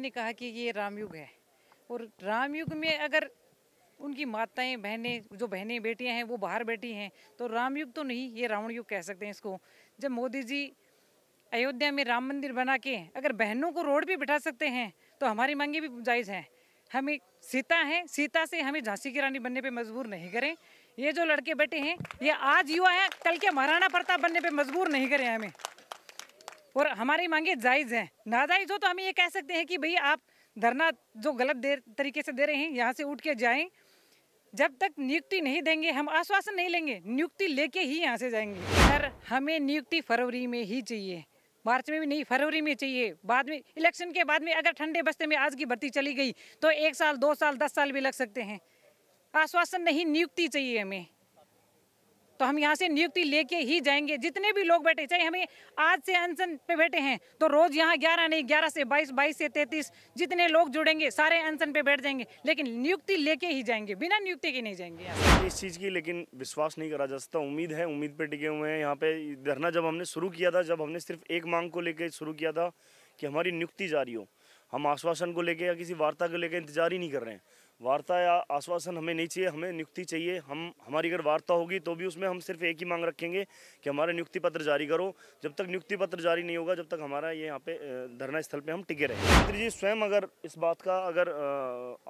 ने कहा कि ये रामयुग है और रामयुग में अगर उनकी माताएं बहनें जो बहनें बेटियां हैं वो बाहर बैठी हैं तो रामयुग तो नहीं ये रावण युग कह सकते हैं इसको जब मोदी जी अयोध्या में राम मंदिर बना के अगर बहनों को रोड पर बिठा सकते हैं तो हमारी मांगे भी जायज़ हैं हमें सीता है सीता से हमें झांसी की रानी बनने पर मजबूर नहीं करें ये जो लड़के बैठे हैं ये आज युवा है कल के महाराणा प्रताप बनने पर मजबूर नहीं करें हमें और हमारी मांगे जायज़ हैं नाजायज़ हो तो हम ये कह सकते हैं कि भई आप धरना जो गलत दे तरीके से दे रहे हैं यहाँ से उठ के जाएं जब तक नियुक्ति नहीं देंगे हम आश्वासन नहीं लेंगे नियुक्ति लेके ही यहाँ से जाएंगे सर हमें नियुक्ति फरवरी में ही चाहिए मार्च में भी नहीं फरवरी में चाहिए बाद में इलेक्शन के बाद में अगर ठंडे बस्ते में आज की भर्ती चली गई तो एक साल दो साल दस साल भी लग सकते हैं आश्वासन नहीं नियुक्ति चाहिए हमें तो हम यहाँ से नियुक्ति लेके ही जाएंगे जितने भी लोग बैठे चाहे हमें आज से अनशन पे बैठे हैं तो रोज यहाँ ग्यारह नहीं ग्यारह से बाईस बाईस से तैतीस जितने लोग जुड़ेंगे सारे अनशन पे बैठ जाएंगे लेकिन नियुक्ति लेके ही जाएंगे बिना नियुक्ति के नहीं जाएंगे इस चीज़ की लेकिन विश्वास नहीं करा जा सकता उम्मीद है उम्मीद पर टिके हुए हैं यहाँ पे धरना जब हमने शुरू किया था जब हमने सिर्फ एक मांग को लेकर शुरू किया था कि हमारी नियुक्ति जारी हो हम आश्वासन को लेकर या किसी वार्ता को लेकर इंतजार ही नहीं कर रहे हैं वार्ता या आश्वासन हमें नहीं चाहिए हमें नियुक्ति चाहिए हम हमारी अगर वार्ता होगी तो भी उसमें हम सिर्फ एक ही मांग रखेंगे कि हमारा नियुक्ति पत्र जारी करो जब तक नियुक्ति पत्र जारी नहीं होगा जब तक हमारा ये यहाँ पे धरना स्थल पे हम टिके रहे मंत्री जी स्वयं अगर इस बात का अगर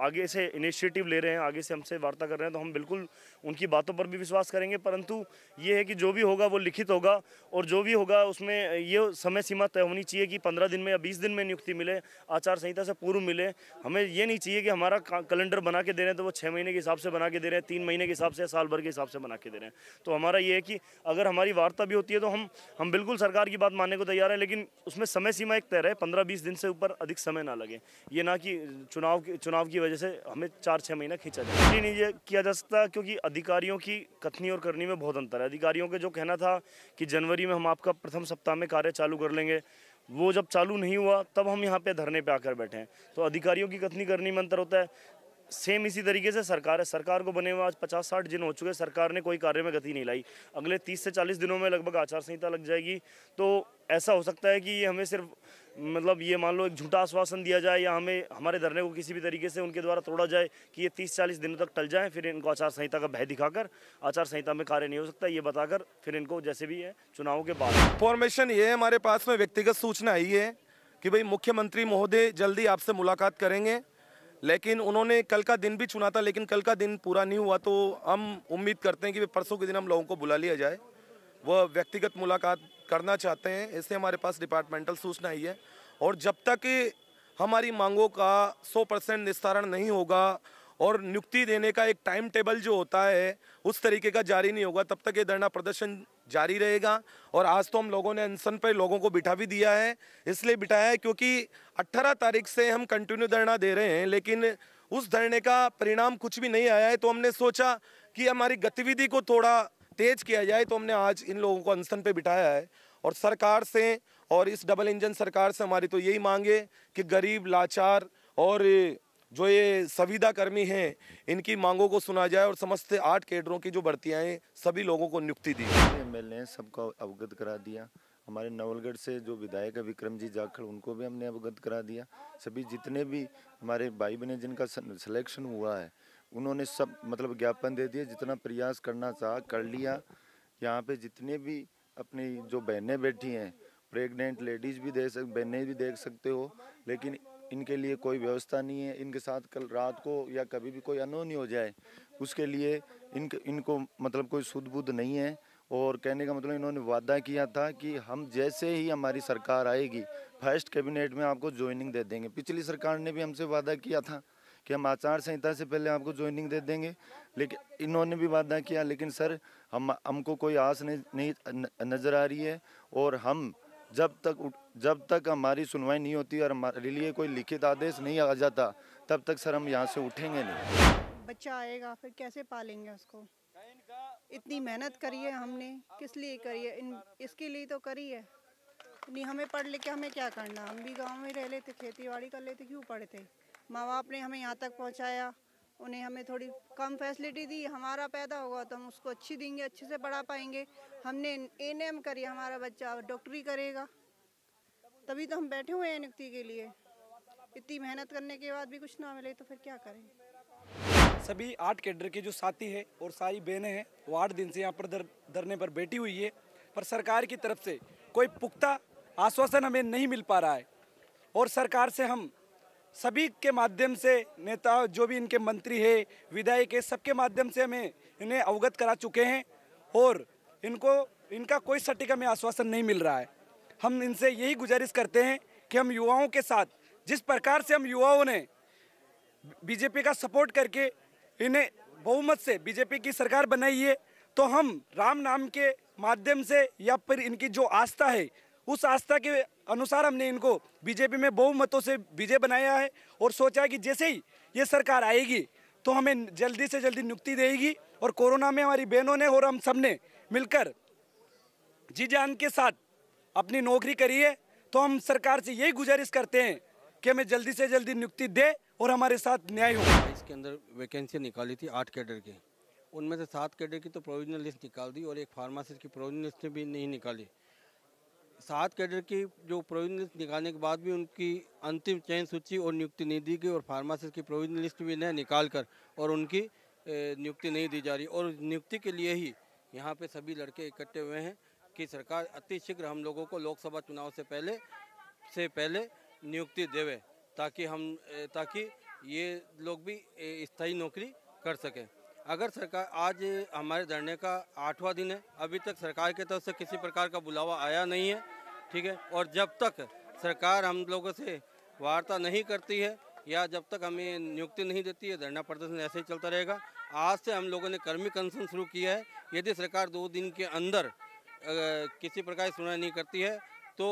आगे से इनिशिएटिव ले रहे हैं आगे से हमसे वार्ता कर रहे हैं तो हम बिल्कुल उनकी बातों पर भी विश्वास करेंगे परंतु ये है कि जो भी होगा वो लिखित होगा और जो भी होगा उसमें ये समय सीमा तय होनी चाहिए कि पंद्रह दिन में या बीस दिन में नियुक्ति मिले आचार संहिता से पूर्व मिले हमें ये नहीं चाहिए कि हमारा कैलेंडर अगर बना के दे रहे हैं तो वो छः महीने के हिसाब से बना के दे रहे हैं तीन महीने के हिसाब से साल भर के हिसाब से बना के दे रहे हैं तो हमारा ये है कि अगर हमारी वार्ता भी होती है तो हम हम बिल्कुल सरकार की बात मानने को तैयार है लेकिन उसमें समय सीमा एक तय रहे पंद्रह बीस दिन से ऊपर अधिक समय ना लगे ये ना कि चुनाव की चुनाव की वजह से हमें चार छः महीना खींचा जाए इसलिए नहीं ये किया जा सकता क्योंकि अधिकारियों की कथनी और करनी में बहुत अंतर है अधिकारियों के जो कहना था कि जनवरी में हम आपका प्रथम सप्ताह में कार्य चालू कर लेंगे वो जब चालू नहीं हुआ तब हम यहाँ पे धरने पे आकर बैठे हैं तो अधिकारियों की कथनी करनी में अंतर होता है सेम इसी तरीके से सरकार है सरकार को बने हुए आज पचास साठ दिन हो चुके सरकार ने कोई कार्य में गति नहीं लाई अगले तीस से चालीस दिनों में लगभग आचार संहिता लग जाएगी तो ऐसा हो सकता है कि ये हमें सिर्फ मतलब ये मान लो एक झूठा आश्वासन दिया जाए या हमें हमारे धरने को किसी भी तरीके से उनके द्वारा तोड़ा जाए कि ये तीस चालीस दिनों तक टल जाए फिर इनको आचार संहिता का भय दिखाकर आचार संहिता में कार्य नहीं हो सकता ये बताकर फिर इनको जैसे भी है चुनाव के बाद इंफॉर्मेशन ये हमारे पास में व्यक्तिगत सूचना आई है कि भाई मुख्यमंत्री महोदय जल्दी आपसे मुलाकात करेंगे लेकिन उन्होंने कल का दिन भी चुना था लेकिन कल का दिन पूरा नहीं हुआ तो हम उम्मीद करते हैं कि परसों के दिन हम लोगों को बुला लिया जाए वह व्यक्तिगत मुलाकात करना चाहते हैं इससे हमारे पास डिपार्टमेंटल सूचना ही है और जब तक हमारी मांगों का 100 परसेंट निस्तारण नहीं होगा और नियुक्ति देने का एक टाइम टेबल जो होता है उस तरीके का जारी नहीं होगा तब तक ये धरना प्रदर्शन जारी रहेगा और आज तो हम लोगों ने अनसन पर लोगों को बिठा भी दिया है इसलिए बिठाया है क्योंकि 18 तारीख से हम कंटिन्यू धरना दे रहे हैं लेकिन उस धरने का परिणाम कुछ भी नहीं आया है तो हमने सोचा कि हमारी गतिविधि को थोड़ा तेज किया जाए तो हमने आज इन लोगों को अनसन पर बिठाया है और सरकार से और इस डबल इंजन सरकार से हमारी तो यही मांगे कि गरीब लाचार और जो ये संविदा कर्मी हैं इनकी मांगों को सुना जाए और समस्त आठ कैडरों की जो भर्तियाँ हैं सभी लोगों को नियुक्ति दी एम एल ने सबको अवगत करा दिया हमारे नवलगढ़ से जो विधायक है विक्रम जी जाखड़ उनको भी हमने अवगत करा दिया सभी जितने भी हमारे भाई बहने जिनका सिलेक्शन हुआ है उन्होंने सब मतलब ज्ञापन दे दिया जितना प्रयास करना चाह कर लिया यहाँ पे जितने भी अपनी जो बहनें बैठी हैं प्रेग्नेंट लेडीज़ भी देख सक बहनें भी देख सकते हो लेकिन इनके लिए कोई व्यवस्था नहीं है इनके साथ कल रात को या कभी भी कोई अनहोनी हो जाए उसके लिए इन इनको मतलब कोई शुद्ध बुध नहीं है और कहने का मतलब इन्होंने वादा किया था कि हम जैसे ही हमारी सरकार आएगी फर्स्ट कैबिनेट में आपको ज्वाइनिंग दे देंगे पिछली सरकार ने भी हमसे वादा किया था कि हम आचार संहिता से पहले आपको ज्वाइनिंग दे देंगे लेकिन इन्होंने भी वादा किया लेकिन सर हम हमको कोई आस नहीं नज़र आ रही है और हम जब तक जब तक हमारी सुनवाई नहीं होती और हमारे लिए कोई लिखित आदेश नहीं आ जाता तब तक सर हम यहाँ से उठेंगे नहीं बच्चा आएगा फिर कैसे पालेंगे उसको इतनी मेहनत करी है हमने किस लिए करी है इन इसके लिए तो करी है नहीं हमें पढ़ लिख के हमें क्या करना हम भी गांव में रह लेते खेती बाड़ी कर लेते क्यों पढ़ते माँ बाप ने हमें यहाँ तक पहुँचाया उन्हें हमें थोड़ी कम फैसिलिटी दी हमारा पैदा होगा तो हम उसको अच्छी देंगे अच्छे से पढ़ा पाएंगे हमने एन एम करी हमारा बच्चा डॉक्टरी करेगा तभी तो हम बैठे हुए हैं नियुक्ति के लिए इतनी मेहनत करने के बाद भी कुछ ना मिले तो फिर क्या करें सभी आर्ट कैडर के जो साथी है और सारी बहनें हैं वो आठ दिन से यहाँ पर दर, धरने पर बैठी हुई है पर सरकार की तरफ से कोई पुख्ता आश्वासन हमें नहीं मिल पा रहा है और सरकार से हम सभी के माध्यम से नेता जो भी इनके मंत्री है विधायक है सबके माध्यम से हमें इन्हें अवगत करा चुके हैं और इनको इनका कोई सटीक हमें आश्वासन नहीं मिल रहा है हम इनसे यही गुजारिश करते हैं कि हम युवाओं के साथ जिस प्रकार से हम युवाओं ने बीजेपी का सपोर्ट करके इन्हें बहुमत से बीजेपी की सरकार बनाई है तो हम राम नाम के माध्यम से या फिर इनकी जो आस्था है उस आस्था के अनुसार हमने इनको बीजेपी में बहुमतों से विजय बनाया है और सोचा कि जैसे ही ये सरकार आएगी तो हमें जल्दी से जल्दी नियुक्ति देगी और कोरोना में हमारी बहनों ने और हम सब ने मिलकर जी जान के साथ अपनी नौकरी करी है तो हम सरकार से यही गुजारिश करते हैं कि हमें जल्दी से जल्दी नियुक्ति दे और हमारे साथ न्याय हो इसके अंदर वैकेंसी निकाली थी आठ कैडर की उनमें से सात कैडर की तो प्रोविजनल लिस्ट निकाल दी और एक फार्मासिस्ट की प्रोविजनल लिस्ट भी नहीं निकाली सात कैडर की जो प्रोविजन लिस्ट निकालने के बाद भी उनकी अंतिम चयन सूची और नियुक्ति नहीं दी गई और फार्मासिस्ट की प्रोविजन लिस्ट भी नहीं निकाल कर और उनकी नियुक्ति नहीं दी जा रही और नियुक्ति के लिए ही यहाँ पे सभी लड़के इकट्ठे हुए हैं कि सरकार अति शीघ्र हम लोगों को लोकसभा चुनाव से पहले से पहले नियुक्ति देवे ताकि हम ताकि ये लोग भी स्थायी नौकरी कर सकें अगर सरकार आज हमारे धरने का आठवां दिन है अभी तक सरकार के तरफ से किसी प्रकार का बुलावा आया नहीं है ठीक है और जब तक सरकार हम लोगों से वार्ता नहीं करती है या जब तक हमें नियुक्ति नहीं देती है धरना प्रदर्शन ऐसे ही चलता रहेगा आज से हम लोगों ने कर्मी कंसन शुरू किया है यदि सरकार दो दिन के अंदर किसी प्रकार की सुनवाई नहीं करती है तो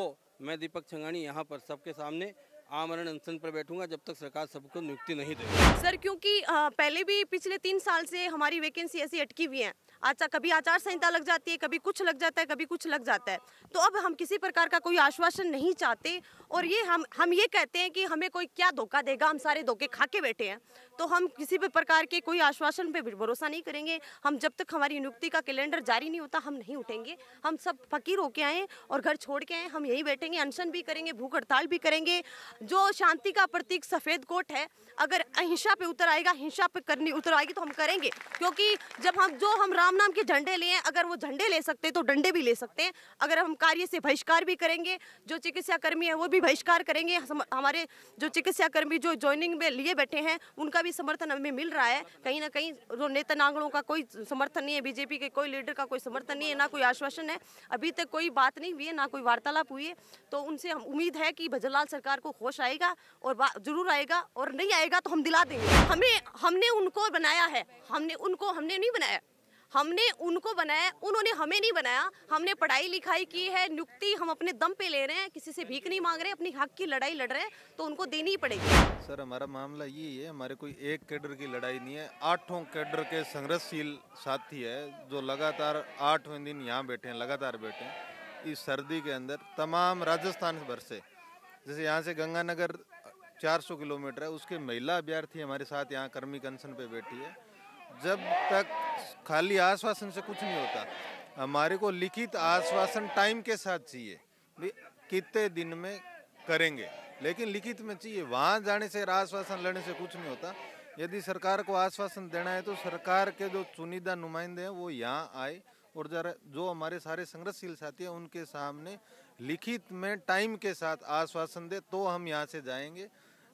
मैं दीपक छंगानी यहाँ पर सबके सामने आमरण अनशन पर बैठूंगा जब तक सरकार सबको नियुक्ति नहीं देगी सर क्योंकि पहले भी पिछले तीन साल से हमारी वैकेंसी ऐसी अटकी हुई है आचा कभी आचार संहिता लग जाती है कभी कुछ लग जाता है कभी कुछ लग जाता है तो अब हम किसी प्रकार का कोई आश्वासन नहीं चाहते और ये हम हम ये कहते हैं कि हमें कोई क्या धोखा देगा हम सारे धोखे खा के बैठे हैं तो हम किसी भी प्रकार के कोई आश्वासन पे भरोसा नहीं करेंगे हम जब तक हमारी नियुक्ति का कैलेंडर जारी नहीं होता हम नहीं उठेंगे हम सब फकीर होके आए और घर छोड़ के आए हम यहीं बैठेंगे अनशन भी करेंगे भूख हड़ताल भी करेंगे जो शांति का प्रतीक सफ़ेद कोट है अगर अहिंसा पे उतर आएगा हिंसा पे करनी उतर आएगी तो हम करेंगे क्योंकि जब हम जो हम राम राम नाम के झंडे लिए अगर वो झंडे ले सकते हैं तो डंडे भी ले सकते हैं अगर हम कार्य से बहिष्कार भी करेंगे जो चिकित्सा कर्मी है वो भी बहिष्कार करेंगे हम, हमारे जो चिकित्सा कर्मी जो ज्वाइनिंग में लिए बैठे हैं उनका भी समर्थन हमें मिल रहा है कहीं ना कहीं जो नेता नागड़ों का कोई समर्थन नहीं है बीजेपी के कोई लीडर का कोई समर्थन नहीं है ना कोई आश्वासन है अभी तक कोई बात नहीं हुई है ना कोई वार्तालाप हुई है तो उनसे हम उम्मीद है कि भजनलाल सरकार को होश आएगा और जरूर आएगा और नहीं आएगा तो हम दिला देंगे हमें हमने उनको बनाया है हमने उनको हमने नहीं बनाया हमने उनको बनाया उन्होंने हमें नहीं बनाया हमने पढ़ाई लिखाई की है नियुक्ति हम अपने दम पे ले रहे हैं किसी से भीख नहीं मांग रहे अपनी हक की लड़ाई लड़ रहे हैं तो उनको देनी ही पड़ेगी सर हमारा मामला ये है हमारे कोई एक कैडर की लड़ाई नहीं है आठों कैडर के संघर्षशील साथी है जो लगातार आठवें दिन यहाँ बैठे हैं लगातार बैठे हैं इस सर्दी के अंदर तमाम राजस्थान भर से जैसे यहाँ से गंगानगर 400 किलोमीटर है उसके महिला अभ्यर्थी हमारे साथ यहाँ कर्मी कंसन पे बैठी है जब तक खाली आश्वासन से कुछ नहीं होता हमारे को लिखित आश्वासन टाइम के साथ चाहिए कितने दिन में करेंगे लेकिन लिखित में चाहिए वहाँ जाने से आश्वासन लेने से कुछ नहीं होता यदि सरकार को आश्वासन देना है तो सरकार के जो चुनिंदा नुमाइंदे हैं वो यहाँ आए और जरा जो हमारे सारे संघर्षशील साथी हैं उनके सामने लिखित में टाइम के साथ आश्वासन दे तो हम यहाँ से जाएंगे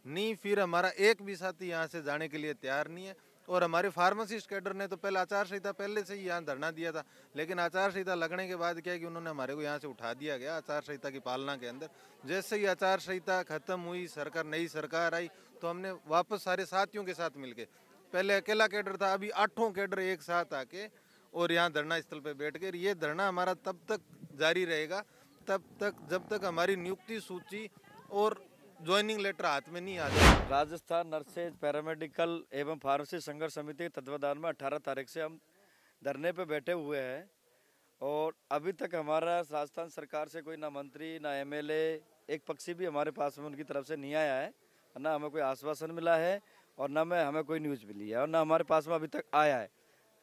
नहीं फिर हमारा एक भी साथी यहाँ से जाने के लिए तैयार नहीं है और हमारे फार्मासिस्ट कैडर ने तो पहले आचार संहिता पहले से ही यहाँ धरना दिया था लेकिन आचार संहिता लगने के बाद क्या कि उन्होंने हमारे को यहाँ से उठा दिया गया आचार संहिता की पालना के अंदर जैसे ही आचार संहिता खत्म हुई सरकार नई सरकार आई तो हमने वापस सारे साथियों के साथ के पहले अकेला कैडर था अभी आठों कैडर एक साथ आके और यहाँ धरना स्थल पर बैठ के ये धरना हमारा तब तक जारी रहेगा तब तक जब तक हमारी नियुक्ति सूची और ज्वाइनिंग लेटर हाथ में नहीं आता राजस्थान नर्सेज पैरामेडिकल एवं फार्मेसी संघर्ष समिति के तत्वाधान में 18 तारीख से हम धरने पर बैठे हुए हैं और अभी तक हमारा राजस्थान सरकार से कोई ना मंत्री ना एमएलए एक पक्षी भी हमारे पास में उनकी तरफ से नहीं आया है ना हमें कोई आश्वासन मिला है और ना मैं हमें कोई न्यूज़ मिली है और ना हमारे पास में अभी तक आया है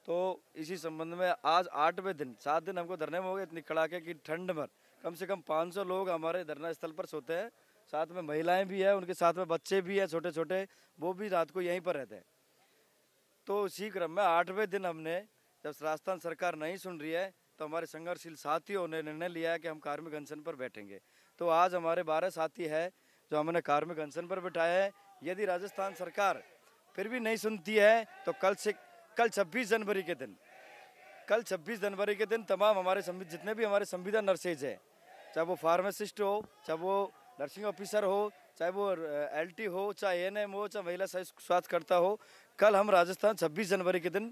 तो इसी संबंध में आज आठवें दिन सात दिन हमको धरने में हो गए इतनी कड़ाके की ठंड में कम से कम 500 लोग हमारे धरना स्थल पर सोते हैं साथ में महिलाएं भी है उनके साथ में बच्चे भी है छोटे छोटे वो भी रात को यहीं पर रहते हैं तो इसी क्रम में आठवें दिन हमने जब राजस्थान सरकार नहीं सुन रही है तो हमारे संघर्षशील साथियों ने निर्णय लिया है कि हम कार्मिक अनशन पर बैठेंगे तो आज हमारे बारह साथी है जो हमने कार्मिक अनशन पर बैठाए हैं यदि राजस्थान सरकार फिर भी नहीं सुनती है तो कल से कल छब्बीस जनवरी के दिन कल 26 जनवरी के दिन तमाम हमारे जितने भी हमारे संविधान नर्सेज हैं चाहे वो फार्मासिस्ट हो चाहे वो नर्सिंग ऑफिसर हो चाहे वो एलटी हो चाहे एनएम हो चाहे महिला स्वास्थ्यकर्ता हो कल हम राजस्थान 26 जनवरी के दिन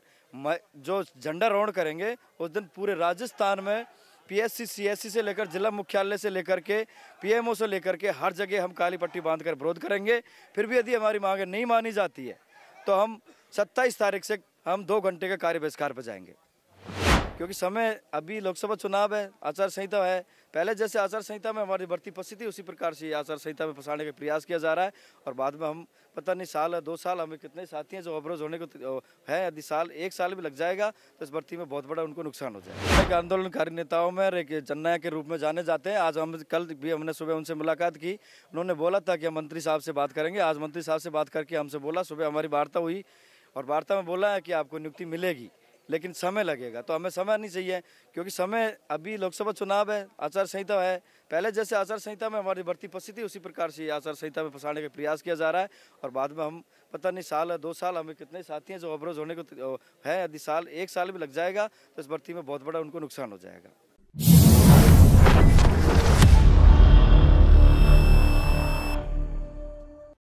जो झंडा रोहण करेंगे उस दिन पूरे राजस्थान में पीएससी सीएससी से लेकर जिला मुख्यालय से लेकर के पीएमओ से लेकर के हर जगह हम काली पट्टी बांध कर विरोध करेंगे फिर भी यदि हमारी मांगें नहीं मानी जाती है तो हम सत्ताईस तारीख से हम दो घंटे के कार्य बहिष्कार पर जाएंगे क्योंकि समय अभी लोकसभा चुनाव है आचार संहिता है पहले जैसे आचार संहिता में हमारी भर्ती फंसी थी उसी प्रकार से आचार संहिता में फंसाने का प्रयास किया जा रहा है और बाद में हम पता नहीं साल है दो साल हमें कितने साथी हैं जो अवरोध होने को है यदि साल एक साल भी लग जाएगा तो इस भर्ती में बहुत बड़ा उनको नुकसान हो जाएगा एक आंदोलनकारी नेताओं में एक जननायक के रूप में जाने जाते हैं आज हम कल भी हमने सुबह उनसे मुलाकात की उन्होंने बोला था कि हम मंत्री साहब से बात करेंगे आज मंत्री साहब से बात करके हमसे बोला सुबह हमारी वार्ता हुई और वार्ता में बोला है कि आपको नियुक्ति मिलेगी लेकिन समय लगेगा तो हमें समय नहीं चाहिए क्योंकि समय अभी लोकसभा चुनाव है आचार संहिता है पहले जैसे आचार संहिता में हमारी भर्ती फंसी थी उसी प्रकार से आचार संहिता में फंसाने का प्रयास किया जा रहा है और बाद में हम पता नहीं साल दो साल हमें कितने साथी हैं जो अवरोध होने को है यदि साल एक साल भी लग जाएगा तो इस भर्ती में बहुत बड़ा उनको नुकसान हो जाएगा